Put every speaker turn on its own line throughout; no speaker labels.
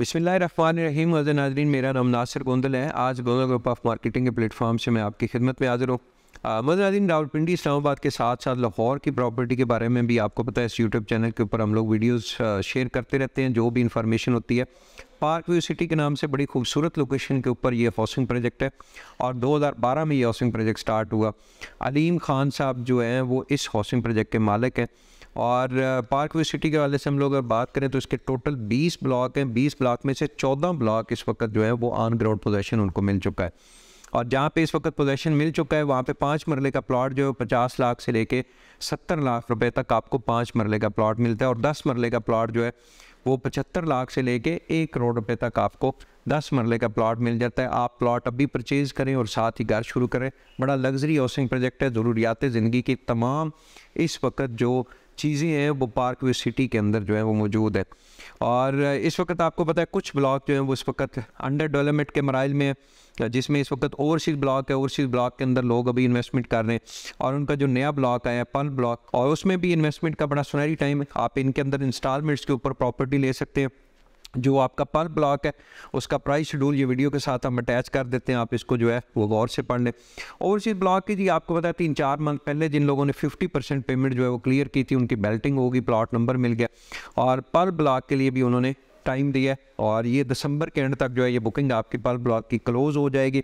बिसमीम नाजरीन मेरा नाम नासिर गोंदल है आज गोंदल ग्रुप ऑफ मार्केटिंग के प्लेटफॉर्म से मैं आपकी खिदमत में हाजिर हूँ मदनादीन रावलपिंडी इस्लामाबाद के साथ साथ लाहौर की प्रॉपर्टी के बारे में भी आपको पता है इस यूट्यूब चैनल के ऊपर हम लोग वीडियोज़ शेयर करते रहते हैं जो भी इन्फॉर्मेशन होती है पार्क व्यू सिटी के नाम से बड़ी खूबसूरत लोकेशन के ऊपर ये हाउसिंग प्रोजेक्ट है और 2012 में ये हाउसिंग प्रोजेक्ट स्टार्ट हुआ अलीम खान साहब जो हैं वो इस हाउसिंग प्रोजेक्ट के मालिक हैं और पार्क वे सिटी के वाले से हम लोग अगर बात करें तो इसके टोटल 20 ब्लॉक हैं 20 ब्लॉक में से 14 ब्लॉक इस वक्त जो है वो ऑन ग्राउंड पोजेशन उनको मिल चुका है और जहाँ पे इस वक्त पोजेशन मिल चुका है वहाँ पे पाँच मरले का प्लाट जो है पचास लाख से लेके सत्तर लाख रुपए तक आपको पाँच मरले का प्लाट मिलता है और दस मरले का प्लाट जो है वो पचहत्तर लाख से लेके एक करोड़ रुपए तक आपको दस मरले का प्लाट मिल जाता है आप प्लाट अभी परचेज़ करें और साथ ही घर शुरू करें बड़ा लग्जरी हाउसिंग प्रोजेक्ट है ज़रूरियात ज़िंदगी की तमाम इस वक्त जो चीज़ें हैं वो पार्क वे सिटी के अंदर जो है वो मौजूद है और इस वक्त आपको पता है कुछ ब्लॉक जो है वो इस वक्त अंडर डेवलपमेंट के मराइल में है जिसमें इस वक्त ओवरसीज़ ब्लॉक है ओवरसीज़ ब्लॉक के अंदर लोग अभी इन्वेस्टमेंट कर रहे हैं और उनका जो नया ब्लॉक आया है पल ब्लॉक और उसमें भी इन्वेस्टमेंट का बड़ा सुनहरी टाइम है आप इनके अंदर इंस्टॉलमेंट्स के ऊपर प्रॉपर्टी ले सकते हैं जो आपका पर ब्लॉक है उसका प्राइस शेड्यूल ये वीडियो के साथ हम अटैच कर देते हैं आप इसको जो है वो गौर से पढ़ लें और इसी ब्लॉक की जी आपको पता है तीन चार मंथ पहले जिन लोगों ने 50 परसेंट पेमेंट जो है वो क्लियर की थी उनकी बेल्टिंग होगी प्लॉट नंबर मिल गया और पर ब्लॉक के लिए भी उन्होंने टाइम दिया है और ये दिसंबर के एंड तक जो है ये बुकिंग आपके पास ब्लॉक की क्लोज हो जाएगी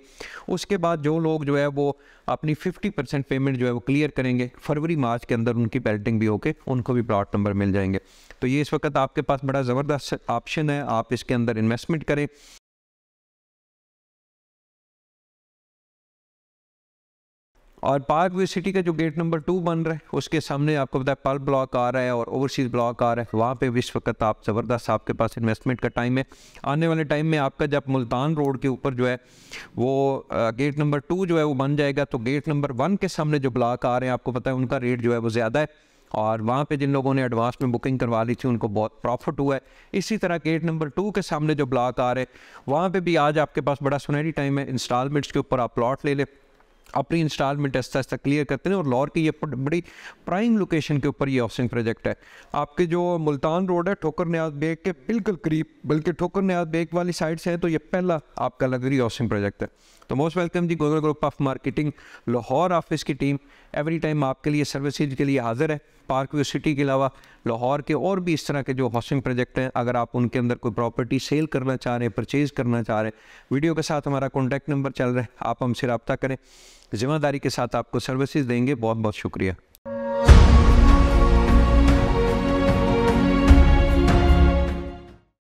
उसके बाद जो लोग जो है वो अपनी 50 परसेंट पेमेंट जो है वो क्लियर करेंगे फरवरी मार्च के अंदर उनकी बैलेटिंग भी होके उनको भी प्लॉट नंबर मिल जाएंगे तो ये इस वक्त आपके पास बड़ा ज़बरदस्त ऑप्शन है आप इसके अंदर इन्वेस्टमेंट करें और पार्क सिटी का जो गेट नंबर टू बन रहा है उसके सामने आपको पता है पल ब्लॉक आ रहा है और ओवरसीज ब्लॉक आ रहा है वहाँ पे इस वक्त आप ज़बरदस्त आपके पास इन्वेस्टमेंट का टाइम है आने वाले टाइम में आपका जब मुल्तान रोड के ऊपर जो है वो गेट नंबर टू जो है वो बन जाएगा तो गेट नंबर वन के सामने जो ब्लॉक आ रहे हैं आपको पता है उनका रेट जो है वो ज़्यादा है और वहाँ पे जिन लोगों ने एडवांस में बुकिंग करवा ली थी उनको बहुत प्रॉफिट हुआ है इसी तरह गेट नंबर टू के सामने जो ब्लॉक आ रहे हैं वहाँ पे भी आज आपके पास बड़ा सुनहरी टाइम है इंस्टॉलमेंट्स के ऊपर आप प्लॉट ले लें अपनी इंस्टॉलमेंट ऐसा क्लियर करते हैं और लाहौर की ये बड़ी प्राइम लोकेशन के ऊपर ये हाउसिंग प्रोजेक्ट है आपके जो मुल्तान रोड है ठोकर न्याज बेग के बिल्कुल करीब बल्कि ठोकर न्याज बेग वाली साइड से है तो ये पहला आपका लग्जरी हाउसिंग प्रोजेक्ट है तो मोस्ट वेलकम जी गोदर group of marketing Lahore office की टीम एवरी टाइम आपके लिए सर्विस के लिए हाजिर है पार्क व्यू सिटी के अलावा लाहौर के और भी इस तरह के जो हाउसिंग प्रोजेक्ट हैं अगर आप उनके अंदर कोई प्रॉपर्टी सेल करना चाह रहे हैं परचेज़ करना चाह रहे हैं वीडियो के साथ हमारा कॉन्टैक्ट नंबर चल रहा है आप हमसे रबता करें तो जिम्मेदारी के साथ आपको सर्विसेज देंगे बहुत बहुत शुक्रिया